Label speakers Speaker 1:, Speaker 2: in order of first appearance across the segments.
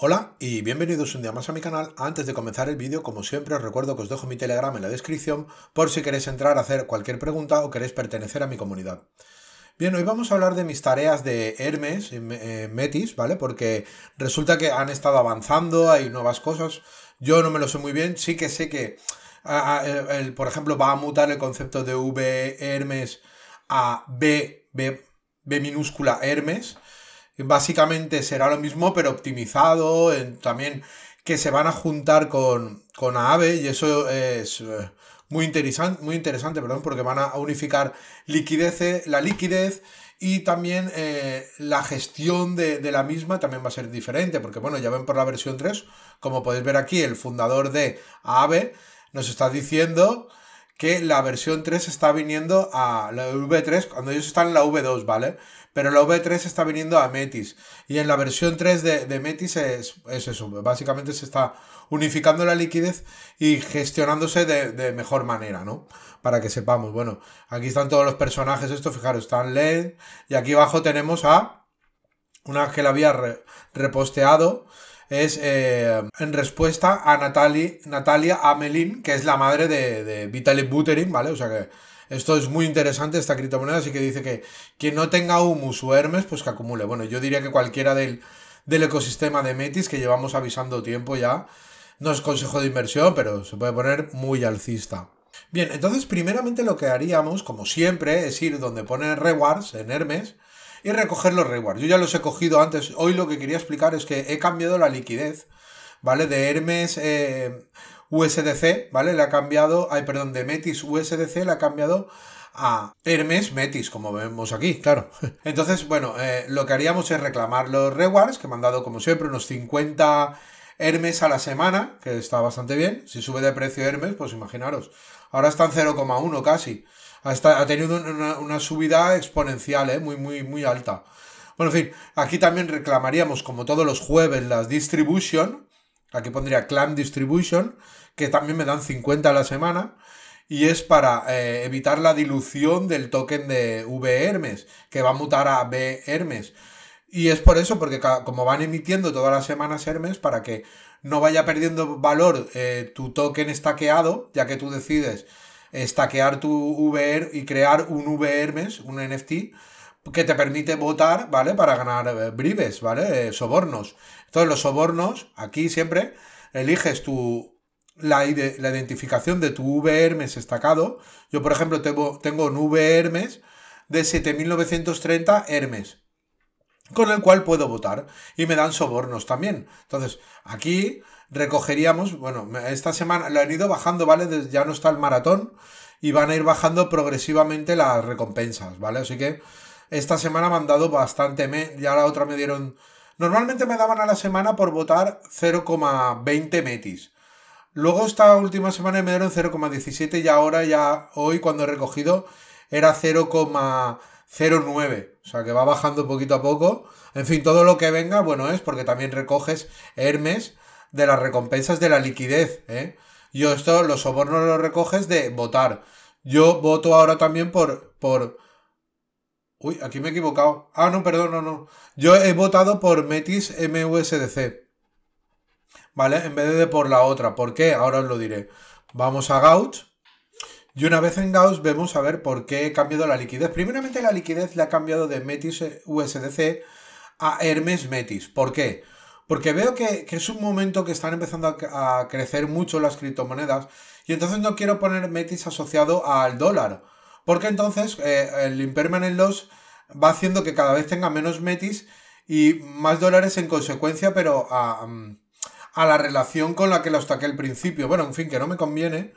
Speaker 1: Hola y bienvenidos un día más a mi canal. Antes de comenzar el vídeo, como siempre os recuerdo que os dejo mi Telegram en la descripción por si queréis entrar a hacer cualquier pregunta o queréis pertenecer a mi comunidad. Bien, hoy vamos a hablar de mis tareas de Hermes, y eh, Metis, ¿vale? Porque resulta que han estado avanzando, hay nuevas cosas. Yo no me lo sé muy bien, sí que sé que, por ejemplo, va a mutar el concepto de V Hermes a B, B, B minúscula Hermes básicamente será lo mismo, pero optimizado, en, también que se van a juntar con, con Aave y eso es eh, muy, interesante muy interesante, perdón, porque van a unificar liquidez, la liquidez y también eh, la gestión de, de, la misma también va a ser diferente, porque bueno, ya ven por la versión 3, como podéis ver aquí, el fundador de Aave nos está diciendo que la versión 3 está viniendo a la V3, cuando ellos están en la V2, ¿vale? Pero la V3 está viniendo a Metis. Y en la versión 3 de, Metis es, eso. Básicamente se está unificando la liquidez y gestionándose de, mejor manera, ¿no? Para que sepamos. Bueno, aquí están todos los personajes, esto, fijaros, están LED. Y aquí abajo tenemos a una que la había reposteado es eh, en respuesta a Natalia Amelin, que es la madre de, de Buterin, ¿vale? O sea que esto es muy interesante, esta criptomoneda, así que dice que quien no tenga Humus o Hermes, pues que acumule. Bueno, yo diría que cualquiera del, del ecosistema de Metis, que llevamos avisando tiempo ya, no es consejo de inversión, pero se puede poner muy alcista. Bien, entonces primeramente lo que haríamos, como siempre, es ir donde pone rewards en Hermes, y recoger los rewards. Yo ya los he cogido antes. Hoy lo que quería explicar es que he cambiado la liquidez, ¿vale? De Hermes eh, USDC, ¿vale? Le ha cambiado, ay, perdón, de Metis USDC le ha cambiado a Hermes Metis, como vemos aquí, claro. Entonces, bueno, eh, lo que haríamos es reclamar los rewards, que me han dado, como siempre, unos 50 Hermes a la semana, que está bastante bien. Si sube de precio Hermes, pues imaginaros. Ahora están 0,1 casi ha tenido una, subida exponencial, ¿eh? muy, muy, muy alta. Bueno, en fin, aquí también reclamaríamos, como todos los jueves, las distribution. Aquí pondría clan distribution, que también me dan 50 a la semana. Y es para eh, evitar la dilución del token de V Hermes, que va a mutar a B Hermes. Y es por eso, porque como van emitiendo todas las semanas Hermes, para que no vaya perdiendo valor eh, tu token estaqueado, ya que tú decides estaquear tu VR y crear un VRMES, un NFT, que te permite votar, ¿vale? Para ganar eh, bribes, ¿vale? Eh, sobornos. Entonces, los sobornos, aquí siempre eliges tu. La, identificación de tu hermes estacado. Yo, por ejemplo, tengo, tengo un VRMES de 7930 Hermes con el cual puedo votar y me dan sobornos también. Entonces, aquí recogeríamos, bueno, esta semana lo han ido bajando, ¿vale? ya no está el maratón y van a ir bajando progresivamente las recompensas, ¿vale? Así que esta semana me han dado bastante, ya la otra me dieron, normalmente me daban a la semana por votar 0,20 metis. Luego esta última semana me dieron 0,17 y ahora ya hoy cuando he recogido era 0, 0,9. O sea que va bajando poquito a poco. En fin, todo lo que venga, bueno, es porque también recoges Hermes de las recompensas de la liquidez. ¿eh? Yo esto, los sobornos los recoges de votar. Yo voto ahora también por, por... Uy, aquí me he equivocado. Ah, no, perdón, no, no. Yo he votado por Metis MUSDC. ¿Vale? En vez de por la otra. ¿Por qué? Ahora os lo diré. Vamos a Gauch. Y una vez en Gauss vemos a ver por qué he cambiado la liquidez. Primeramente la liquidez le ha cambiado de Metis eh, USDC a Hermes Metis. ¿Por qué? Porque veo que, es un momento que están empezando a, crecer mucho las criptomonedas y entonces no quiero poner Metis asociado al dólar. Porque entonces eh, el Impermanent Loss va haciendo que cada vez tenga menos Metis y más dólares en consecuencia, pero a, a la relación con la que lo saqué al principio. Bueno, en fin, que no me conviene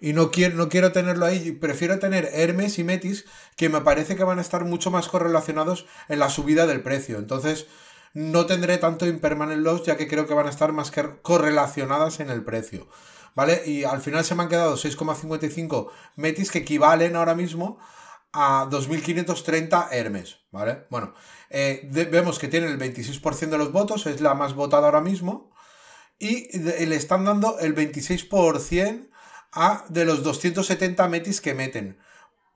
Speaker 1: y no quiero, no quiero tenerlo ahí. Prefiero tener Hermes y Metis, que me parece que van a estar mucho más correlacionados en la subida del precio. Entonces, no tendré tanto impermanent loss, ya que creo que van a estar más que correlacionadas en el precio. ¿Vale? Y al final se me han quedado 6,55 Metis, que equivalen ahora mismo a 2.530 Hermes, ¿vale? Bueno, eh, vemos que tiene el 26% de los votos, es la más votada ahora mismo, y le están dando el 26% a de los 270 metis que meten.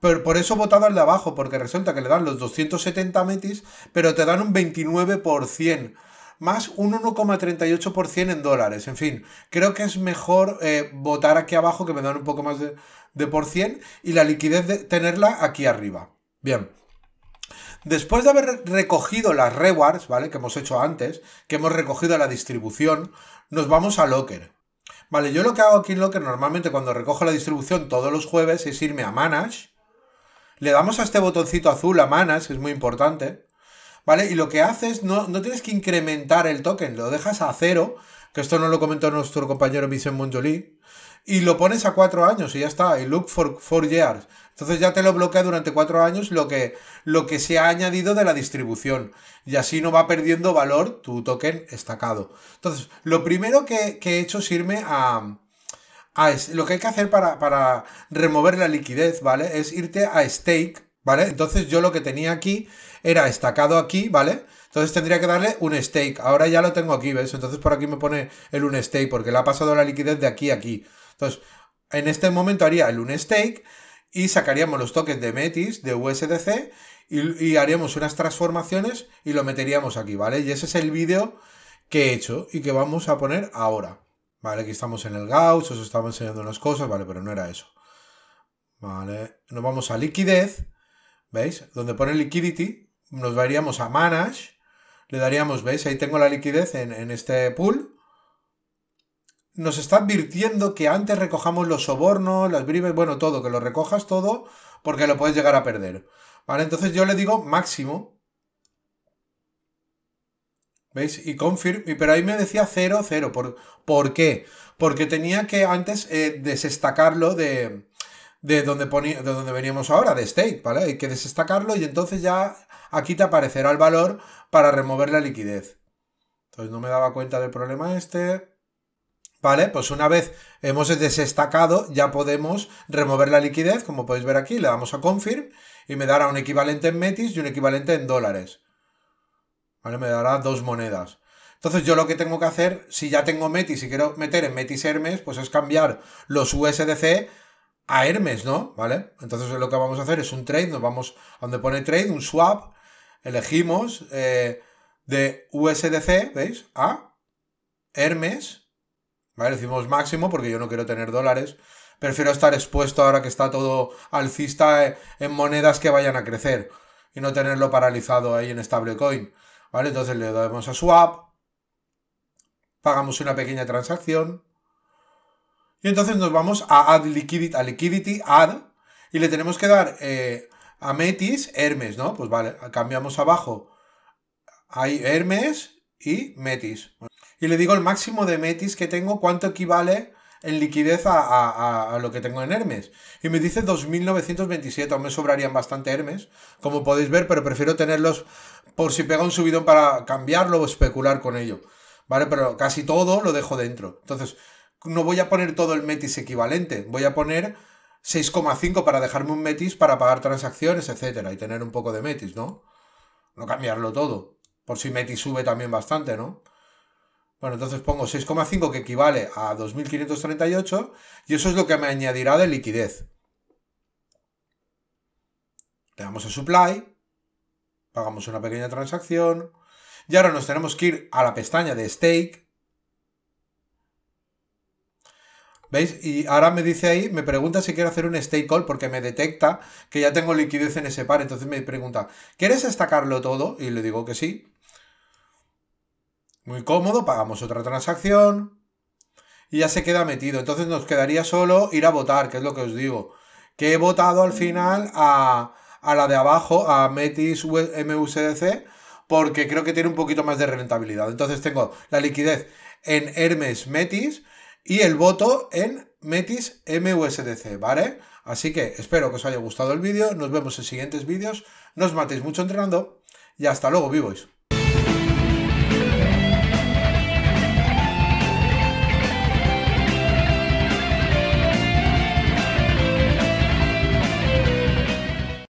Speaker 1: Pero por eso he votado al de abajo, porque resulta que le dan los 270 metis, pero te dan un 29%, más un 1,38% en dólares. En fin, creo que es mejor eh, votar aquí abajo, que me dan un poco más de, de por cien, y la liquidez de tenerla aquí arriba. Bien. Después de haber recogido las rewards, ¿vale? Que hemos hecho antes, que hemos recogido la distribución, nos vamos a Locker. Vale, yo lo que hago aquí en que normalmente cuando recojo la distribución todos los jueves es irme a Manage. Le damos a este botoncito azul a Manage, que es muy importante. ¿Vale? Y lo que haces, no, tienes que incrementar el token, lo dejas a cero, que esto no lo comentó nuestro compañero Vicente Monjolí y lo pones a cuatro años y ya está, y look for four years. Entonces ya te lo bloquea durante cuatro años lo que, lo que se ha añadido de la distribución. Y así no va perdiendo valor tu token estacado. Entonces, lo primero que, he hecho es irme a, a... lo que hay que hacer para, para remover la liquidez, ¿vale? Es irte a stake, ¿vale? Entonces yo lo que tenía aquí era estacado aquí, ¿vale? Entonces tendría que darle un stake. Ahora ya lo tengo aquí, ¿ves? Entonces por aquí me pone el un stake porque le ha pasado la liquidez de aquí a aquí. Entonces, en este momento haría el stake y sacaríamos los toques de Metis, de USDC, y, haríamos unas transformaciones y lo meteríamos aquí, ¿vale? Y ese es el vídeo que he hecho y que vamos a poner ahora. Vale, aquí estamos en el Gauss, os estaba enseñando unas cosas, vale, pero no era eso. Vale, nos vamos a liquidez, ¿veis? Donde pone liquidity, nos iríamos a manage, le daríamos, ¿veis? Ahí tengo la liquidez en este pool, nos está advirtiendo que antes recojamos los sobornos, las bribes, bueno, todo, que lo recojas todo porque lo puedes llegar a perder. Vale, entonces yo le digo máximo. ¿Veis? Y confirm. pero ahí me decía 0, 0. ¿Por, ¿Por, qué? Porque tenía que antes eh, desestacarlo de, donde de donde veníamos ahora, de state, ¿vale? Hay que desestacarlo y entonces ya aquí te aparecerá el valor para remover la liquidez. Entonces no me daba cuenta del problema este. ¿Vale? Pues una vez hemos desestacado, ya podemos remover la liquidez, como podéis ver aquí, le damos a confirm y me dará un equivalente en metis y un equivalente en dólares. ¿Vale? Me dará dos monedas. Entonces yo lo que tengo que hacer, si ya tengo metis y quiero meter en metis Hermes, pues es cambiar los USDC a Hermes, ¿no? ¿Vale? Entonces lo que vamos a hacer es un trade, nos vamos a donde pone trade, un swap, elegimos eh, de USDC, ¿veis? A Hermes Decimos máximo porque yo no quiero tener dólares. Prefiero estar expuesto ahora que está todo alcista eh, en monedas que vayan a crecer y no tenerlo paralizado ahí en stablecoin. ¿Vale? Entonces le damos a swap, pagamos una pequeña transacción y entonces nos vamos a add liquidity, a liquidity add y le tenemos que dar eh, a Metis Hermes, ¿no? Pues vale, cambiamos abajo. Hay Hermes y Metis y le digo el máximo de Metis que tengo, cuánto equivale en liquidez a, lo que tengo en Hermes. Y me dice 2.927, aún me sobrarían bastante Hermes, como podéis ver, pero prefiero tenerlos por si pega un subidón para cambiarlo o especular con ello. ¿Vale? Pero casi todo lo dejo dentro. Entonces, no voy a poner todo el Metis equivalente, voy a poner 6,5 para dejarme un Metis para pagar transacciones, etcétera, y tener un poco de Metis, ¿no? No cambiarlo todo. Por si Metis sube también bastante, ¿no? Bueno, entonces pongo 6,5 que equivale a 2.538 y eso es lo que me añadirá de liquidez. Le damos a Supply, pagamos una pequeña transacción y ahora nos tenemos que ir a la pestaña de Stake. ¿Veis? Y ahora me dice ahí, me pregunta si quiero hacer un stake call porque me detecta que ya tengo liquidez en ese par. Entonces me pregunta, ¿quieres destacarlo todo? Y le digo que sí. Muy cómodo, pagamos otra transacción y ya se queda metido. Entonces nos quedaría solo ir a votar, que es lo que os digo. Que he votado al final a, a la de abajo, a Metis MUSDC, porque creo que tiene un poquito más de rentabilidad. Entonces tengo la liquidez en Hermes Metis y el voto en Metis MUSDC, ¿vale? Así que espero que os haya gustado el vídeo, nos vemos en siguientes vídeos, no os matéis mucho entrenando y hasta luego, vivos.